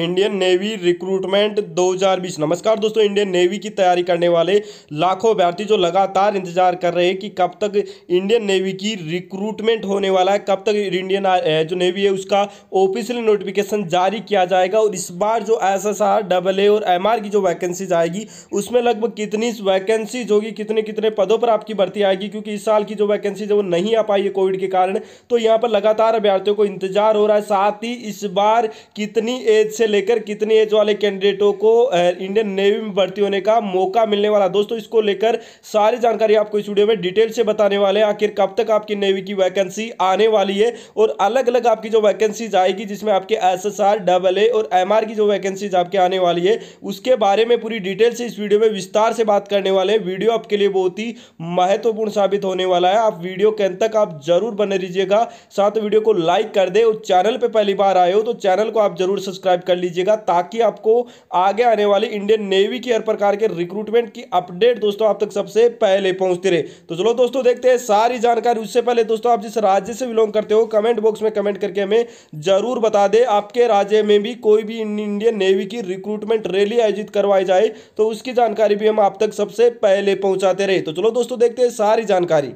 Indian navy recruitment 2020 नमस्कार दोस्तों Indian Navy की तैयारी करने वाले लाखों अभ्यर्थी जो लगातार इंतजार कर रहे हैं कि कब तक इंडियन नेवी की रिक्रूटमेंट होने वाला है कब तक इंडियन जो नेवी है उसका ऑफिशियल नोटिफिकेशन जारी किया जाएगा और इस बार जो S S R double A और एम आर की जो वैकेंसीज आएगी उसमें लगभग कितनी वैकेंसीज होगी कितने कितने पदों पर आपकी भर्ती आएगी क्योंकि इस साल की जो वैकेंसी है वो नहीं आ पाई है कोविड के कारण तो यहाँ पर लगातार अभ्यर्थियों को इंतजार हो रहा है साथ ही इस बार कितनी एज से लेकर कितनी एज वाले कैंडिडेटों को इंडियन नेवी में भर्ती होने का मौका मिलने वाला दोस्तों इसको लेकर सारी जानकारी आपको इस वीडियो में डिटेल से बताने वाले हैं आखिर कब तक आपकी नेवी की वैकेंसी आने वाली है और अलग अलग आपकी जो वैकेंसीज आएगी जिसमें आपके S S R double A और एम आर की जो वैकेंसीज आपके आने वाली है उसके बारे में पूरी डिटेल से इस वीडियो में विस्तार से बात करने वाले हैं वीडियो आपके लिए बहुत ही महत्वपूर्ण साबित होने वाला है आप वीडियो के अंत तक आप जरूर बने रहिएगा साथ वीडियो को लाइक कर दे और चैनल पर पहली बार आए हो तो चैनल को आप जरूर सब्सक्राइब कर कर लीजिएगा ताकि आपको आगे आने वाली इंडियन नेवी की हर प्रकार के रिक्रूटमेंट की अपडेट दोस्तों आप तक सबसे पहले पहुंचते रहे तो चलो दोस्तों देखते हैं सारी जानकारी उससे पहले दोस्तों आप जिस राज्य से बिलोंग करते हो कमेंट बॉक्स में कमेंट करके हमें जरूर बता दे आपके राज्य में भी कोई भी इंडियन नेवी की रिक्रूटमेंट रैली आयोजित करवाई जाए तो उसकी जानकारी भी हम आप तक सबसे पहले पहुंचाते रहे तो चलो दोस्तों देखते हैं सारी जानकारी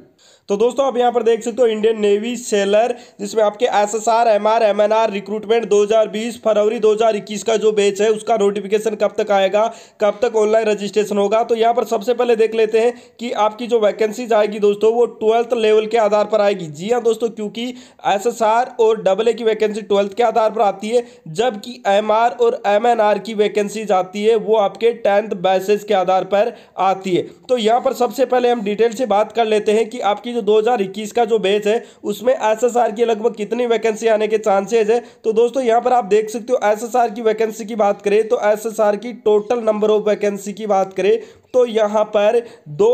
तो दोस्तों आप यहाँ पर देख सकते हो इंडियन नेवी सेलर जिसमें आपके S S R M R M N R recruitment दो हज़ार बीस फरवरी दो हज़ार इक्कीस का जो बेच है उसका नोटिफिकेशन कब तक आएगा कब तक ऑनलाइन रजिस्ट्रेशन होगा तो यहाँ पर सबसे पहले देख लेते हैं कि आपकी जो वैकेंसीज आएगी दोस्तों वो ट्वेल्थ लेवल के आधार पर आएगी जी हाँ दोस्तों क्योंकि एस और डबल की वैकेंसी ट्वेल्थ के आधार पर आती है जबकि एम और एम की वैकेंसीज आती है वो आपके टेंथ बैसेज के आधार पर आती है तो यहाँ पर सबसे पहले हम डिटेल से बात कर लेते हैं कि आपकी जो 2021 का जो बैच है उसमें एसएसआर की लगभग कितनी वैकेंसी आने के चांसेज है तो दोस्तों यहाँ पर आप देख सकते हो एसएसआर की वैकेंसी की बात करें तो एसएसआर की टोटल नंबर ऑफ वैकेंसी की बात करें तो यहाँ पर दो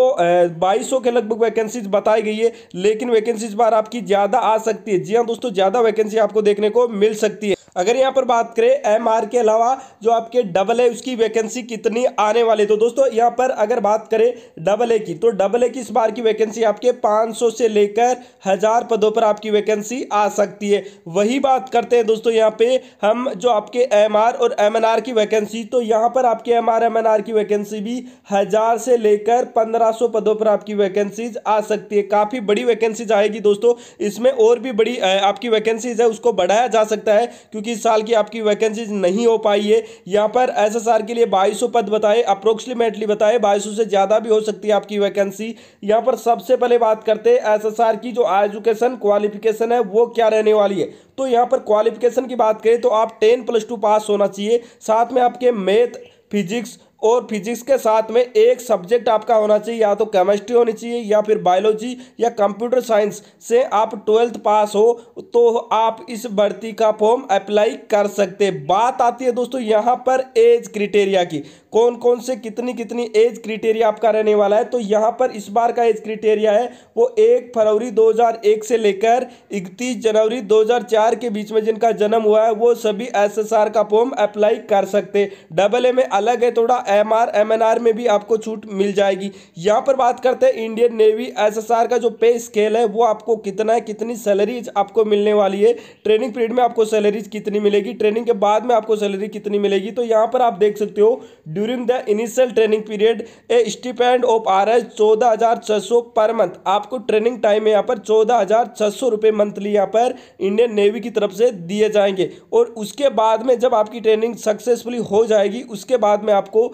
बाईस के लगभग वैकेंसीज बताई गई है लेकिन वैकेंसीज बार आपकी ज़्यादा आ सकती है जी हाँ दोस्तों ज़्यादा वैकेंसी आपको देखने को मिल सकती है अगर यहाँ पर बात करें एम आर के अलावा जो आपके डबल ए उसकी वैकेंसी कितनी आने वाली तो दोस्तों यहाँ पर अगर बात करें डबल ए की तो डबल ए की इस बार की वैकेंसी आपके 500 से लेकर हज़ार पदों पर आपकी वैकेंसी आ सकती है वही बात करते हैं दोस्तों यहाँ पे हम जो आपके एम और एम की वैकेंसी तो यहाँ पर आपके एम आर की वैकेंसी भी हज़ार हजार से लेकर पंद्रह सौ पदों पर आपकी वैकेंसीज आ सकती है काफ़ी बड़ी वैकेंसीज आएगी दोस्तों इसमें और भी बड़ी आपकी वैकेंसीज है उसको बढ़ाया जा सकता है क्योंकि इस साल की आपकी वैकेंसीज नहीं हो पाई है यहाँ पर एस के लिए बाईस पद बताए अप्रोक्सीमेटली बताए बाईस से ज़्यादा भी हो सकती है आपकी वैकेंसी यहाँ पर सबसे पहले बात करते हैं एस की जो एजुकेशन क्वालिफिकेशन है वो क्या रहने वाली है तो यहाँ पर क्वालिफिकेशन की बात करें तो आप टेन प्लस टू पास होना चाहिए साथ में आपके मैथ फिजिक्स और फिजिक्स के साथ में एक सब्जेक्ट आपका होना चाहिए या तो केमिस्ट्री होनी चाहिए या फिर बायोलॉजी या कंप्यूटर साइंस से आप ट्वेल्थ पास हो तो आप इस भर्ती का फॉर्म अप्लाई कर सकते बात आती है दोस्तों यहाँ पर एज क्रिटेरिया की कौन कौन से कितनी कितनी एज क्रिटेरिया आपका रहने वाला है तो यहाँ पर इस बार का एज क्रिटेरिया है वो एक फरवरी 2001 से लेकर इकतीस जनवरी 2004 के बीच में जिनका जन्म हुआ है वो सभी एसएसआर का फॉर्म अप्लाई कर सकते डबल ए में अलग है थोड़ा M R M N R में भी आपको छूट मिल जाएगी यहाँ पर बात करते हैं Indian Navy S S R का जो पे स्केल है वो आपको कितना है कितनी सैलरीज आपको मिलने वाली है ट्रेनिंग पीरियड में आपको सैलरीज कितनी मिलेगी ट्रेनिंग के बाद में आपको सैलरी कितनी मिलेगी तो यहाँ पर आप देख सकते हो during the initial training period a stipend of R S चौदह हज़ार छः सौ पर मंथ आपको ट्रेनिंग टाइम यहाँ पर चौदह हज़ार छः सौ रुपये मंथली यहाँ पर इंडियन नेवी की तरफ से दिए जाएंगे और उसके बाद में जब आपकी ट्रेनिंग सक्सेसफुली हो जाएगी उसके बाद में आपको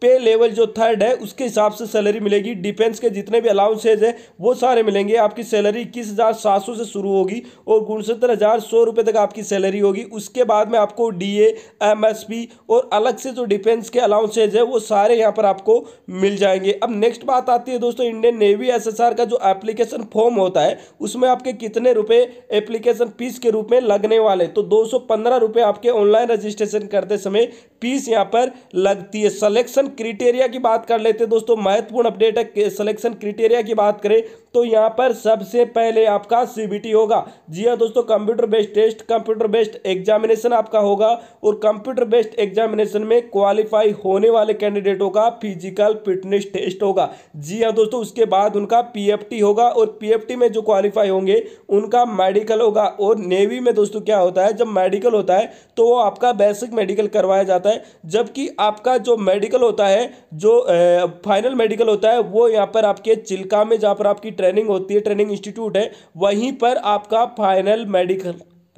पे लेवल जो थर्ड है उसके हिसाब से सैलरी मिलेगी डिफेंस के जितने भी अलाउंसेज है वो सारे मिलेंगे आपकी सैलरी इक्कीस हज़ार सात सौ से शुरू होगी और उनसत्तर हज़ार सौ रुपये तक आपकी सैलरी होगी उसके बाद में आपको डी एमएसपी और अलग से जो डिफेंस के अलाउंसेज है वो सारे यहाँ पर आपको मिल जाएंगे अब नेक्स्ट बात आती है दोस्तों इंडियन नेवी एस का जो एप्लीकेशन फॉर्म होता है उसमें आपके कितने रुपये एप्लीकेशन फीस के रूप में लगने वाले तो दो सौ आपके ऑनलाइन रजिस्ट्रेशन करते समय फीस यहाँ पर लगती है सलेक्शन सिलेक्शन क्रिटेरिया की बात कर लेते हैं दोस्तों महत्वपूर्ण अपडेट है सिलेक्शन क्रिटेरिया की बात करें तो यहाँ पर सबसे पहले आपका सीबीटी होगा जी हाँ दोस्तों computer based test computer based examination आपका होगा और कंप्यूटर बेस्ड एग्जामिनेशन में क्वालिफाई होने वाले कैंडिडेटों का फिजिकल फिटनेस टेस्ट होगा जी हाँ दोस्तों उसके बाद उनका पी होगा और पी में जो क्वालिफाई होंगे उनका मेडिकल होगा और नेवी में दोस्तों क्या होता है जब मेडिकल होता है तो वो आपका बेसिक मेडिकल करवाया जाता है जबकि आपका जो मेडिकल होता है होता है जो फाइनल मेडिकल होता है वो यहाँ पर आपके चिल्का में जहाँ पर आपकी ट्रेनिंग होती है ट्रेनिंग इंस्टीट्यूट है वहीं पर आपका फाइनल मेडिकल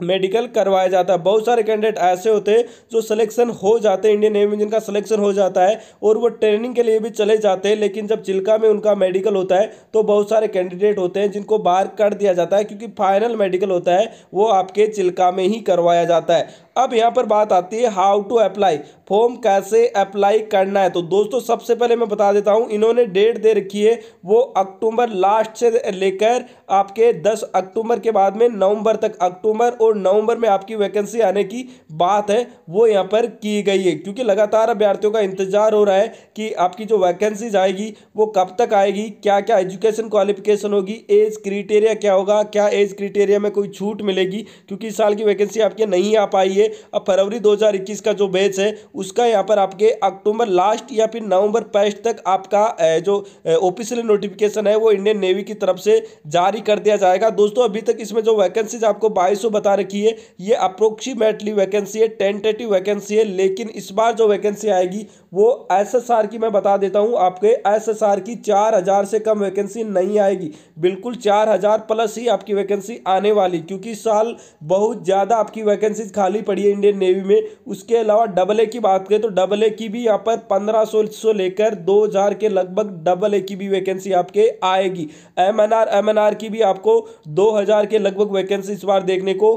मेडिकल करवाया जाता है बहुत सारे कैंडिडेट ऐसे होते हैं जो सिलेक्शन हो जाते हैं इंडियन नेवी में जिनका सिलेक्शन हो जाता है और वो ट्रेनिंग के लिए भी चले जाते हैं लेकिन जब चिल्का में उनका मेडिकल होता है तो बहुत सारे कैंडिडेट होते हैं जिनको बाहर कर दिया जाता है क्योंकि फाइनल मेडिकल होता है वो आपके चिल्का में ही करवाया जाता है अब यहाँ पर बात आती है हाउ टू अप्लाई फॉर्म कैसे अप्लाई करना है तो दोस्तों सबसे पहले मैं बता देता हूँ इन्होंने डेट दे रखी है वो अक्टूबर लास्ट से लेकर आपके 10 अक्टूबर के बाद में नवंबर तक अक्टूबर और नवंबर में आपकी वैकेंसी आने की बात है वो यहाँ पर की गई है क्योंकि लगातार अभ्यर्थियों का इंतजार हो रहा है कि आपकी जो वैकेंसीज आएगी वो कब तक आएगी क्या क्या एजुकेशन क्वालिफिकेशन होगी एज क्रिटेरिया क्या होगा क्या एज क्रिटेरिया में कोई छूट मिलेगी क्योंकि इस साल की वैकेंसी आपके नहीं आ पाई है अब फरवरी 2021 का जो बैच है उसका यहाँ पर आपके अक्टूबर लास्ट या फिर नवंबर फर्स्ट तक आपका जो ऑफिशियल नोटिफिकेशन है वो इंडियन नेवी की तरफ से जारी कर दिया जाएगा दोस्तों अभी तक इसमें जो वैकेंसीज आपको बाईस बता रखी है ये अप्रोक्सीमेटली वैकेंसी है टेंटेटिव वैकेंसी है लेकिन इस बार जो वैकेंसी आएगी वो एस की मैं बता देता हूँ आपके एस की चार से कम वैकेंसी नहीं आएगी बिल्कुल चार प्लस ही आपकी वैकेंसी आने वाली क्योंकि साल बहुत ज़्यादा आपकी वैकेंसी खाली पड़ी है इंडियन नेवी में उसके अलावा डबल ए की बात करें तो डबल ए की भी यहाँ पर पंद्रह सौ लेकर दो हजार के लगभग डबल ए की भी वैकेंसी आपके आएगी M N R M N R की भी आपको दो हजार के लगभग वैकेंसी इस बार देखने को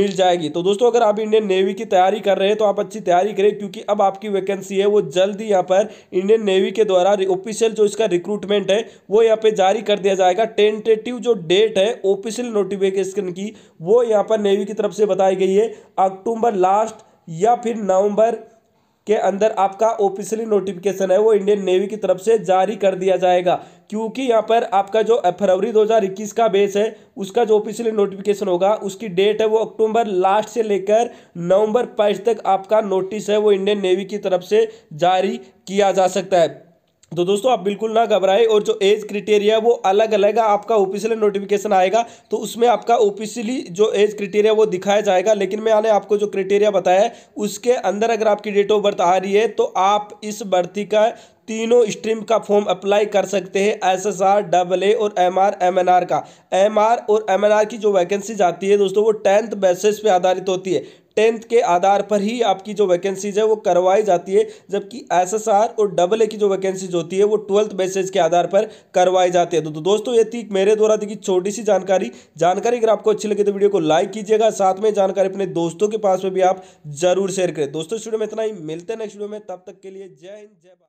मिल जाएगी तो दोस्तों अगर आप इंडियन नेवी की तैयारी कर रहे हैं तो आप अच्छी तैयारी करें क्योंकि अब आपकी वैकेंसी है वो जल्द ही यहाँ पर इंडियन नेवी के द्वारा ऑफिशियल जो इसका रिक्रूटमेंट है वो यहाँ पे जारी कर दिया जाएगा टेंटेटिव जो डेट है ऑफिशियल नोटिफिकेशन की वो यहाँ पर नेवी की तरफ से बताई गई है अक्टूबर नवंबर लास्ट या फिर नवंबर के अंदर आपका ऑफिशियली नोटिफिकेशन है वो इंडियन नेवी की तरफ से जारी कर दिया जाएगा क्योंकि यहाँ पर आपका जो फरवरी 2021 का बेस है उसका जो ऑफिशियली नोटिफिकेशन होगा उसकी डेट है वो अक्टूबर लास्ट से लेकर नवंबर पाँच तक आपका नोटिस है वो इंडियन नेवी की तरफ से जारी किया जा सकता है तो दोस्तों आप बिल्कुल ना घबराएं और जो एज क्रिटेरिया वो अलग अलग है आपका ऑफिशियल नोटिफिकेशन आएगा तो उसमें आपका ऑफिशियली जो एज क्रिटेरिया वो दिखाया जाएगा लेकिन मैंने आपको जो क्रिटेरिया बताया है उसके अंदर अगर आपकी डेट ऑफ बर्थ आ रही है तो आप इस भर्ती का तीनों स्ट्रीम का फॉर्म अप्लाई कर सकते हैं S S R double A और M R M N R का एम आर और एम एन आर की जो वैकेंसीज आती है दोस्तों वो टेंथ बेसिस पे आधारित होती है टेंथ के आधार पर ही आपकी जो वैकेंसीज है वो करवाई जाती है जबकि एस और डबल ए की जो वैकेंसीज होती है वो ट्वेल्थ बेसिस के आधार पर करवाई जाती है तो, तो दोस्तों ये थी मेरे द्वारा देखी छोटी सी जानकारी जानकारी अगर आपको अच्छी लगे तो वीडियो को लाइक कीजिएगा साथ में जानकारी अपने दोस्तों के पास में भी आप जरूर शेयर करें दोस्तों स्टूडियो में इतना ही मिलते हैं नेक्स्ट वीडियो में तब तक के लिए जय हिंद जय